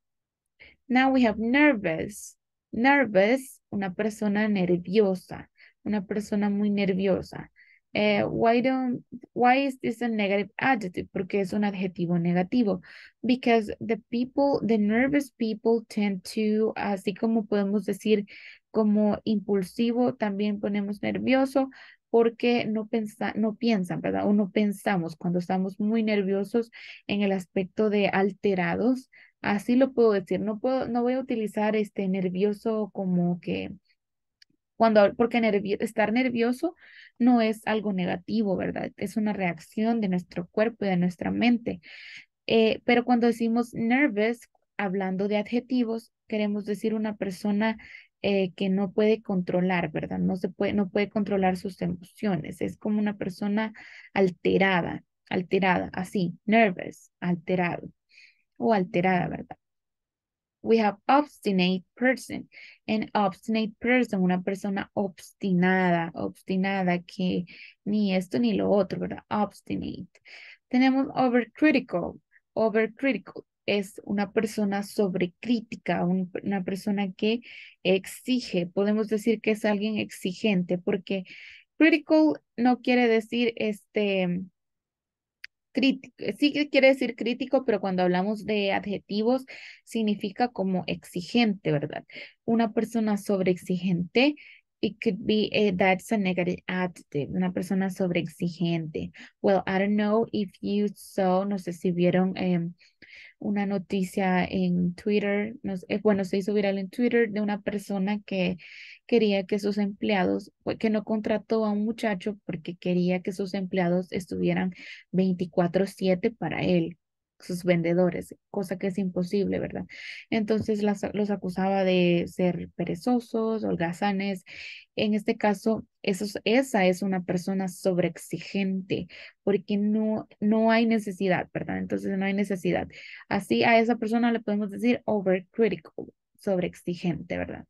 Now we have nervous. Nervous, una persona nerviosa, una persona muy nerviosa. Eh, why, don't, why is this a negative adjective? Porque es un adjetivo negativo. Because the people, the nervous people tend to, así como podemos decir, como impulsivo, también ponemos nervioso porque no, no piensan, ¿verdad? O no pensamos cuando estamos muy nerviosos en el aspecto de alterados, Así lo puedo decir, no puedo, no voy a utilizar este nervioso como que cuando, porque estar nervioso no es algo negativo, ¿verdad? Es una reacción de nuestro cuerpo y de nuestra mente. Eh, pero cuando decimos nervous, hablando de adjetivos, queremos decir una persona eh, que no puede controlar, ¿verdad? No, se puede, no puede controlar sus emociones. Es como una persona alterada, alterada, así, nervous, alterado o alterada, ¿verdad? We have obstinate person. An obstinate person, una persona obstinada, obstinada que ni esto ni lo otro, ¿verdad? Obstinate. Tenemos overcritical. Overcritical es una persona sobrecrítica, una persona que exige. Podemos decir que es alguien exigente porque critical no quiere decir este crítico, eh, sí quiere decir crítico, pero cuando hablamos de adjetivos significa como exigente, ¿verdad? Una persona sobreexigente it could be eh, that's a negative adjective, una persona sobreexigente. Well, I don't know if you saw, no sé si vieron em, una noticia en Twitter, eh, bueno, se hizo viral en Twitter de una persona que quería que sus empleados, pues, que no contrató a un muchacho porque quería que sus empleados estuvieran 24/7 para él sus vendedores, cosa que es imposible, ¿verdad? Entonces las, los acusaba de ser perezosos, holgazanes. En este caso, eso, esa es una persona sobreexigente porque no, no hay necesidad, ¿verdad? Entonces no hay necesidad. Así a esa persona le podemos decir overcritical, sobreexigente, ¿verdad?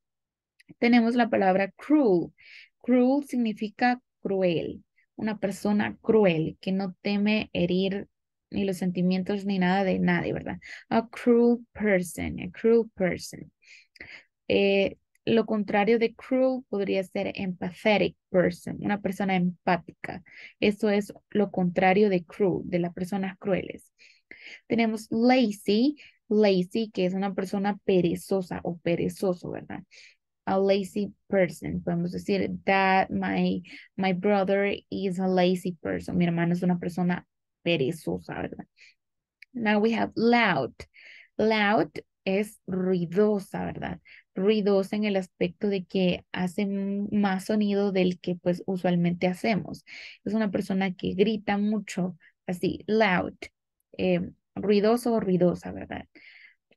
Tenemos la palabra cruel. Cruel significa cruel, una persona cruel que no teme herir ni los sentimientos ni nada de nadie, ¿verdad? A cruel person, a cruel person. Eh, lo contrario de cruel podría ser empathetic person, una persona empática. Eso es lo contrario de cruel, de las personas crueles. Tenemos lazy, lazy que es una persona perezosa o perezoso, ¿verdad? a lazy person. Podemos decir that my, my brother is a lazy person. Mi hermano es una persona perezosa, ¿verdad? Now we have loud. Loud es ruidosa, ¿verdad? Ruidosa en el aspecto de que hace más sonido del que pues usualmente hacemos. Es una persona que grita mucho, así, loud, eh, ruidoso o ruidosa, ¿verdad?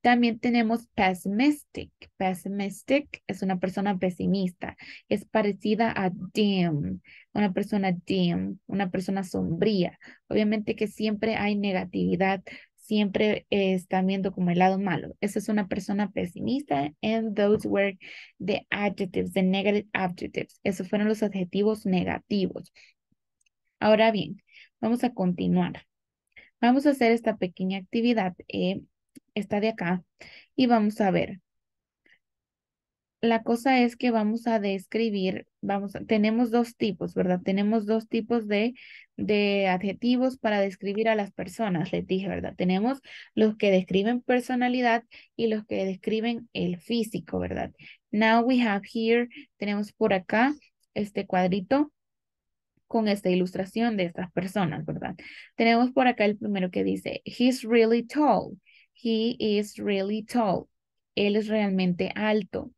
También tenemos pessimistic. Pessimistic es una persona pesimista. Es parecida a dim, una persona dim, una persona sombría. Obviamente que siempre hay negatividad, siempre eh, están viendo como el lado malo. Esa es una persona pesimista. And those were the adjectives, the negative adjectives. Esos fueron los adjetivos negativos. Ahora bien, vamos a continuar. Vamos a hacer esta pequeña actividad. Eh, Está de acá, y vamos a ver. La cosa es que vamos a describir, vamos, tenemos dos tipos, ¿verdad? Tenemos dos tipos de, de adjetivos para describir a las personas, les dije, ¿verdad? Tenemos los que describen personalidad y los que describen el físico, ¿verdad? Now we have here, tenemos por acá este cuadrito con esta ilustración de estas personas, ¿verdad? Tenemos por acá el primero que dice, he's really tall. He is really tall. Él es realmente alto.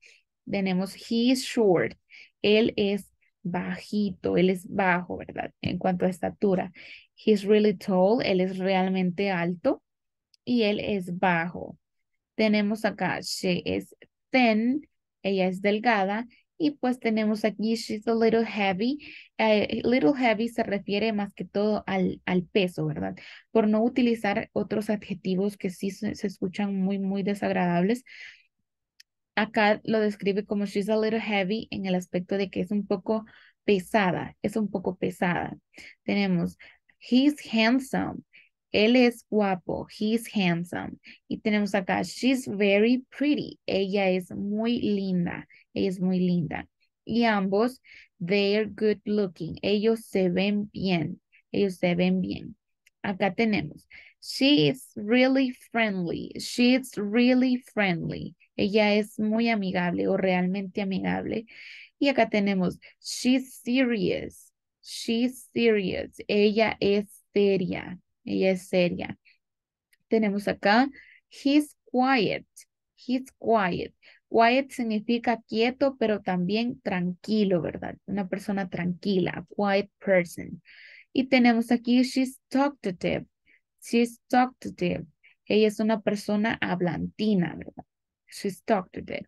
Tenemos he is short. Él es bajito, él es bajo, ¿verdad? En cuanto a estatura. He is really tall, él es realmente alto y él es bajo. Tenemos acá, she is thin, ella es delgada y pues tenemos aquí, she's a little heavy. A eh, little heavy se refiere más que todo al, al peso, ¿verdad? Por no utilizar otros adjetivos que sí se, se escuchan muy, muy desagradables. Acá lo describe como she's a little heavy en el aspecto de que es un poco pesada, es un poco pesada. Tenemos, he's handsome. Él es guapo. He's handsome. Y tenemos acá, she's very pretty. Ella es muy linda. Ella es muy linda. Y ambos, they're good looking. Ellos se ven bien. Ellos se ven bien. Acá tenemos, she is really friendly. She's really friendly. Ella es muy amigable o realmente amigable. Y acá tenemos, she's serious. She's serious. Ella es seria. Ella es seria. Tenemos acá, he's quiet. He's quiet. Quiet significa quieto, pero también tranquilo, ¿verdad? Una persona tranquila, quiet person. Y tenemos aquí, she's talkative. She's talkative. Ella es una persona hablantina, ¿verdad? She's talkative.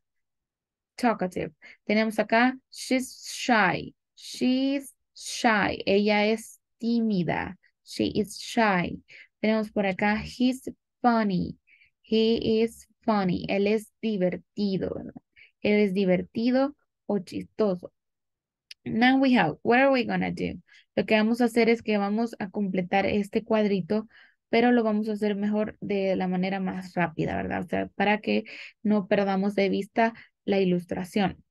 Talkative. Tenemos acá, she's shy. She's shy. Ella es tímida. She is shy. Tenemos por acá, he's funny. He is funny. Él es divertido. ¿verdad? Él es divertido o chistoso. Now we have, what are we gonna do? Lo que vamos a hacer es que vamos a completar este cuadrito, pero lo vamos a hacer mejor de la manera más rápida, ¿verdad? O sea, para que no perdamos de vista la ilustración.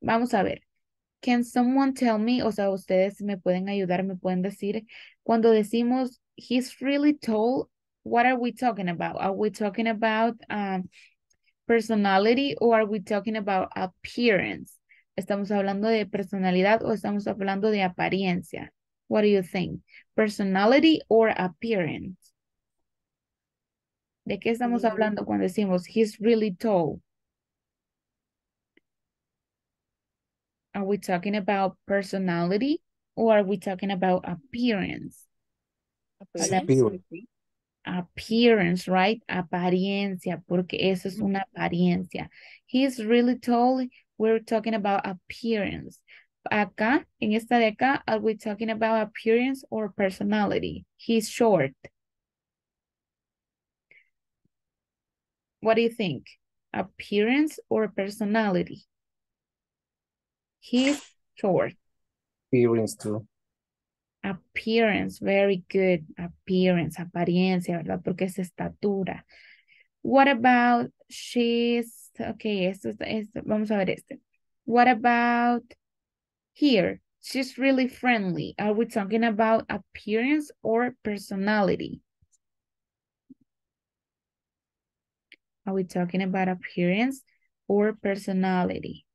Vamos a ver. Can someone tell me? O sea, ustedes me pueden ayudar, me pueden decir Cuando decimos, he's really tall, what are we talking about? Are we talking about um, personality or are we talking about appearance? ¿Estamos hablando de personalidad o estamos hablando de apariencia? What do you think? Personality or appearance? ¿De qué estamos mm. hablando cuando decimos he's really tall? Are we talking about personality or are we talking about appearance? Appearance, appearance right? Apariencia, porque eso es una apariencia. He's really tall, we're talking about appearance. Acá, en esta de acá, are we talking about appearance or personality? He's short. What do you think? Appearance or personality? He's short appearance too. Appearance, very good. Appearance, apariencia, ¿verdad? Porque es estatura. What about she's, okay, esto, esto, vamos a ver este. What about here? She's really friendly. Are we talking about appearance or personality? Are we talking about appearance or personality?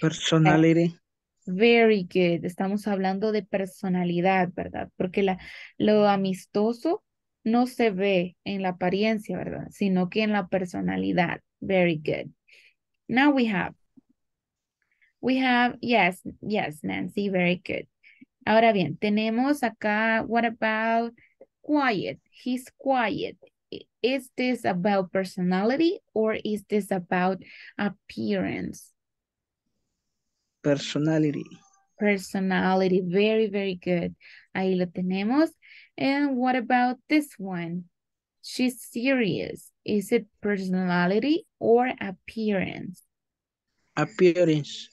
Personality. Very good. Estamos hablando de personalidad, ¿verdad? Porque la, lo amistoso no se ve en la apariencia, ¿verdad? Sino que en la personalidad. Very good. Now we have. We have, yes, yes, Nancy, very good. Ahora bien, tenemos acá, what about quiet? He's quiet. is this about personality or is this about appearance? Personality. Personality, very, very good. Ahí lo tenemos. And what about this one? She's serious. Is it personality or appearance? Appearance.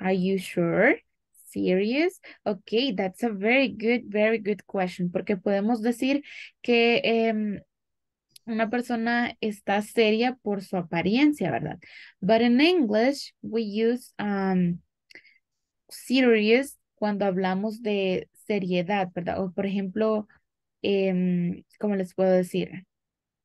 Are you sure? serious? Okay, that's a very good, very good question, porque podemos decir que um, una persona está seria por su apariencia, ¿verdad? But in English, we use um, serious cuando hablamos de seriedad, ¿verdad? O por ejemplo, em, ¿cómo les puedo decir?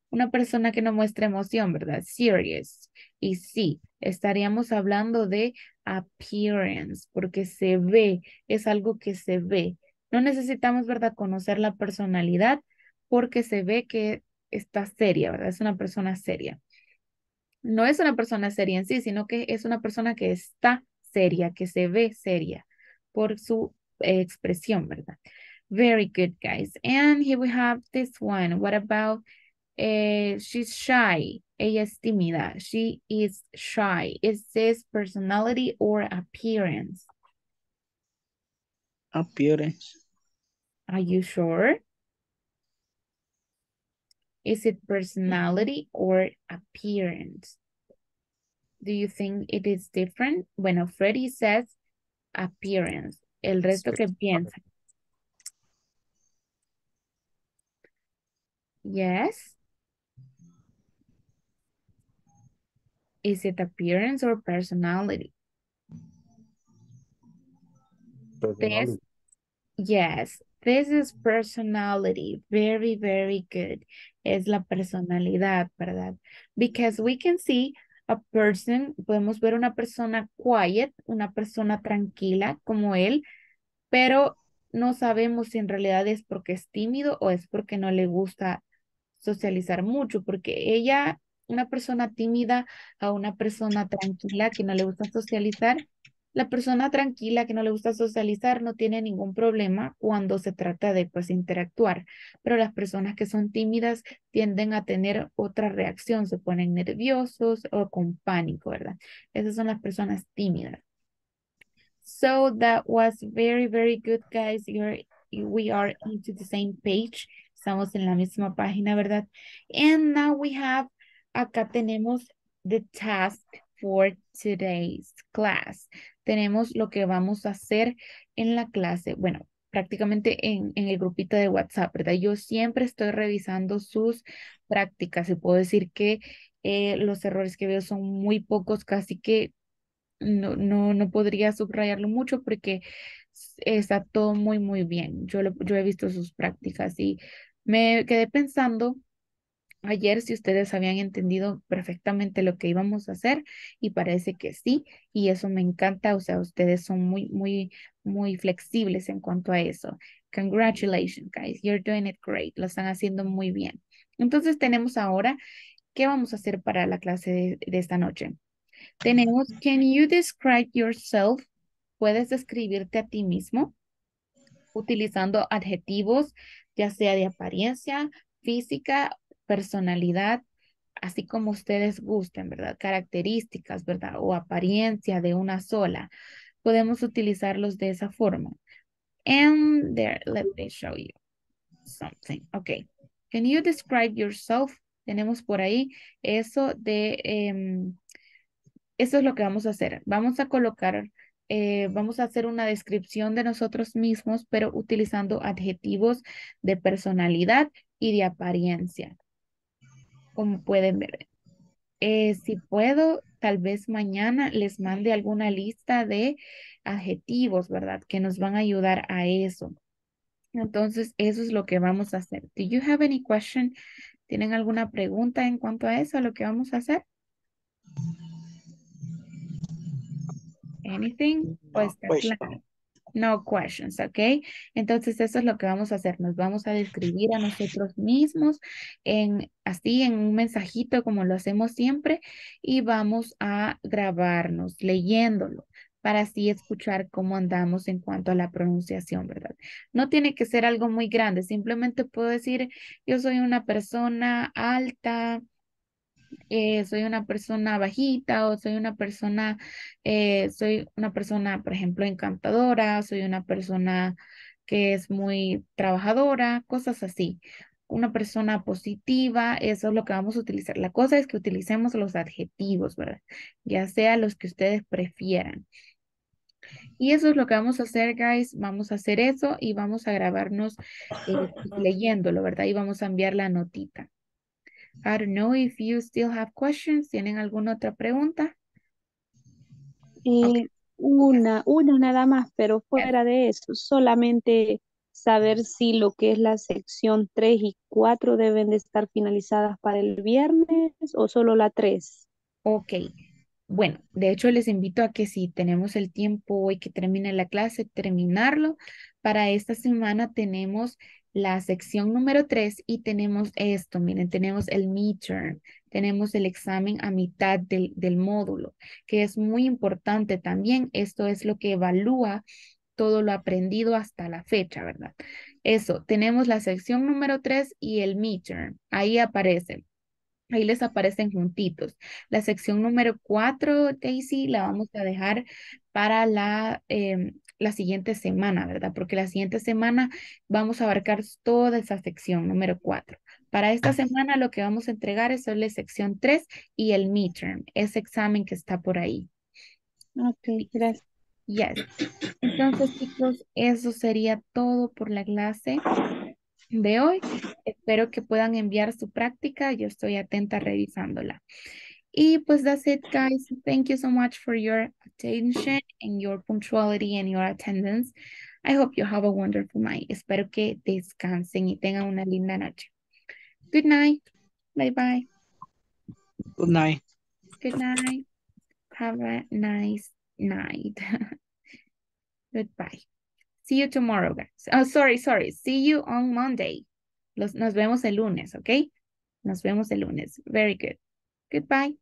Una persona que no muestra emoción, ¿verdad? Serious. Y sí, estaríamos hablando de appearance, porque se ve, es algo que se ve. No necesitamos, ¿verdad?, conocer la personalidad porque se ve que está seria, ¿verdad? Es una persona seria. No es una persona seria en sí, sino que es una persona que está seria, que se ve seria por su eh, expresión, ¿verdad? Very good, guys. And here we have this one. What about eh, she's shy? Ella es tímida. She is shy. Is this personality or appearance? Appearance. Are you sure? Is it personality or appearance? Do you think it is different? Bueno, Freddy says appearance. El resto que piensa. Yes. Is it appearance or personality? personality. Yes, This is personality. Very, very good. Es la personalidad, ¿verdad? Because we can see a person, podemos ver una persona quiet, una persona tranquila como él, pero no sabemos si en realidad es porque es tímido o es porque no le gusta socializar mucho, porque ella, una persona tímida a una persona tranquila que no le gusta socializar, la persona tranquila que no le gusta socializar no tiene ningún problema cuando se trata de pues interactuar, pero las personas que son tímidas tienden a tener otra reacción, se ponen nerviosos o con pánico, ¿verdad? Esas son las personas tímidas. So that was very, very good, guys. we are into the same page. Estamos en la misma página, ¿verdad? And now we have, acá tenemos the task for today's class tenemos lo que vamos a hacer en la clase. Bueno, prácticamente en, en, el grupito de WhatsApp, ¿verdad? Yo siempre estoy revisando sus prácticas y puedo decir que eh, los errores que veo son muy pocos, casi que no, no, no podría subrayarlo mucho porque está todo muy, muy bien. Yo, yo he visto sus prácticas y me quedé pensando ayer si ustedes habían entendido perfectamente lo que íbamos a hacer y parece que sí y eso me encanta, o sea, ustedes son muy, muy, muy flexibles en cuanto a eso. Congratulations, guys, you're doing it great, lo están haciendo muy bien. Entonces tenemos ahora, ¿qué vamos a hacer para la clase de, esta noche? Tenemos, can you describe yourself? Puedes describirte a ti mismo utilizando adjetivos, ya sea de apariencia, física personalidad, así como ustedes gusten, ¿verdad? Características, ¿verdad? O apariencia de una sola. Podemos utilizarlos de esa forma. And there, let me show you something. Okay. Can you describe yourself? Tenemos por ahí eso de, em, eso es lo que vamos a hacer. Vamos a colocar, eh, vamos a hacer una descripción de nosotros mismos, pero utilizando adjetivos de personalidad y de apariencia como pueden ver. Eh, si puedo, tal vez mañana les mande alguna lista de adjetivos, ¿verdad? Que nos van a ayudar a eso. Entonces, eso es lo que vamos a hacer. Do you have any question? ¿Tienen alguna pregunta en cuanto a eso, a lo que vamos a hacer? Anything? Pues, está pues claro. No questions, ¿ok? Entonces eso es lo que vamos a hacer. Nos vamos a describir a nosotros mismos en, así en un mensajito como lo hacemos siempre y vamos a grabarnos leyéndolo para así escuchar cómo andamos en cuanto a la pronunciación, ¿verdad? No tiene que ser algo muy grande, simplemente puedo decir, yo soy una persona alta, eh, soy una persona bajita o soy una persona, eh, soy una persona, por ejemplo, encantadora, soy una persona que es muy trabajadora, cosas así. Una persona positiva, eso es lo que vamos a utilizar. La cosa es que utilicemos los adjetivos, ¿verdad? Ya sea los que ustedes prefieran. Y eso es lo que vamos a hacer, guys. Vamos a hacer eso y vamos a grabarnos eh, leyéndolo, ¿verdad? Y vamos a enviar la notita. I don't know if you still have questions. ¿Tienen alguna otra pregunta? Una, una nada más, pero fuera de eso, solamente saber si lo que es la sección 3 y 4 deben de estar finalizadas para el viernes o solo la 3. Ok, bueno, de hecho les invito a que si tenemos el tiempo hoy que termine la clase, terminarlo. Para esta semana tenemos la sección número 3 y tenemos esto, miren, tenemos el midterm, tenemos el examen a mitad del, módulo, que es muy importante también. Esto es lo que evalúa todo lo aprendido hasta la fecha, ¿verdad? Eso, tenemos la sección número 3 y el midterm. Ahí aparecen. Ahí les aparecen juntitos. La sección número 4, Daisy, la vamos a dejar para la em, la siguiente semana, ¿verdad? Porque la siguiente semana vamos a abarcar toda esa sección número 4. Para esta semana lo que vamos a entregar es solo la sección 3 y el midterm, ese examen que está por ahí. Ok, gracias. Yes. Entonces, chicos, eso sería todo por la clase de hoy. Espero que puedan enviar su práctica. Yo estoy atenta revisándola. Y pues that's it, guys. Thank you so much for your attention and your punctuality and your attendance. I hope you have a wonderful night. Espero que descansen y tengan una linda noche. Good night. Bye bye. Good night. Good night. Have a nice night. Goodbye. See you tomorrow, guys. Oh, sorry, sorry. See you on Monday. Los, nos vemos el lunes, okay? Nos vemos el lunes. Very good. Goodbye.